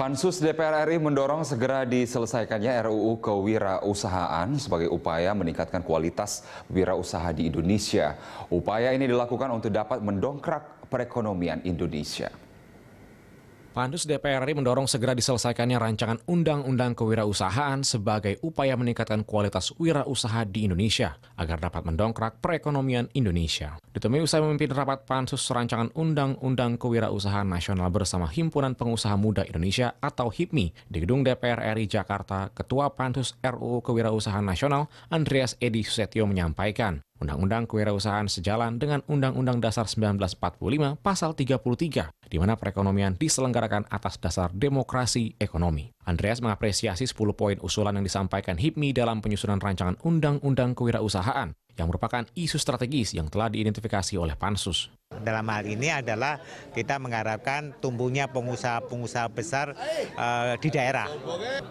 Pansus DPR RI mendorong segera diselesaikannya RUU Kewirausahaan sebagai upaya meningkatkan kualitas wirausaha di Indonesia. Upaya ini dilakukan untuk dapat mendongkrak perekonomian Indonesia. Pansus DPR RI mendorong segera diselesaikannya rancangan Undang-Undang Kewirausahaan sebagai upaya meningkatkan kualitas wirausaha di Indonesia agar dapat mendongkrak perekonomian Indonesia. Ditemui usai memimpin rapat pansus rancangan Undang-Undang Kewirausahaan Nasional bersama Himpunan Pengusaha Muda Indonesia atau HIPMI di gedung DPR RI Jakarta, Ketua Pansus RUU Kewirausahaan Nasional Andreas Edi Susetio menyampaikan Undang-Undang Kewirausahaan sejalan dengan Undang-Undang Dasar 1945 Pasal 33, di mana perekonomian diselenggarakan atas dasar demokrasi ekonomi. Andreas mengapresiasi 10 poin usulan yang disampaikan HIPMI dalam penyusunan rancangan Undang-Undang Kewirausahaan, yang merupakan isu strategis yang telah diidentifikasi oleh Pansus dalam hal ini adalah kita mengharapkan tumbuhnya pengusaha-pengusaha besar uh, di daerah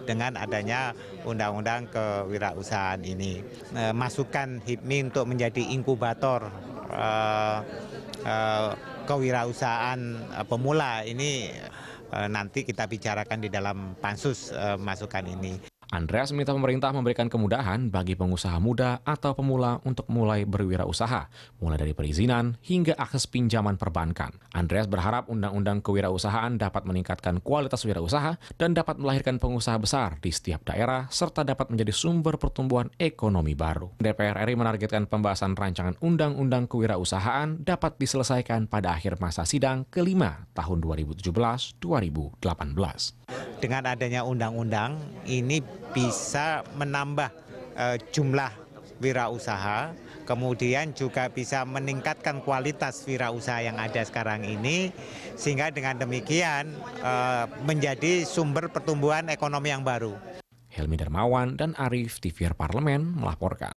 dengan adanya undang-undang kewirausahaan ini. Uh, masukan HIPMI untuk menjadi inkubator uh, uh, kewirausahaan uh, pemula ini uh, nanti kita bicarakan di dalam pansus uh, masukan ini. Andreas meminta pemerintah memberikan kemudahan bagi pengusaha muda atau pemula untuk mulai berwirausaha, mulai dari perizinan hingga akses pinjaman perbankan. Andreas berharap undang-undang kewirausahaan dapat meningkatkan kualitas wirausaha dan dapat melahirkan pengusaha besar di setiap daerah serta dapat menjadi sumber pertumbuhan ekonomi baru. DPR RI menargetkan pembahasan rancangan undang-undang kewirausahaan dapat diselesaikan pada akhir masa sidang kelima tahun 2017-2018 dengan adanya undang-undang ini bisa menambah uh, jumlah wirausaha, kemudian juga bisa meningkatkan kualitas wirausaha yang ada sekarang ini, sehingga dengan demikian uh, menjadi sumber pertumbuhan ekonomi yang baru. Helmi Darmawan dan Arif TVR Parlemen melaporkan.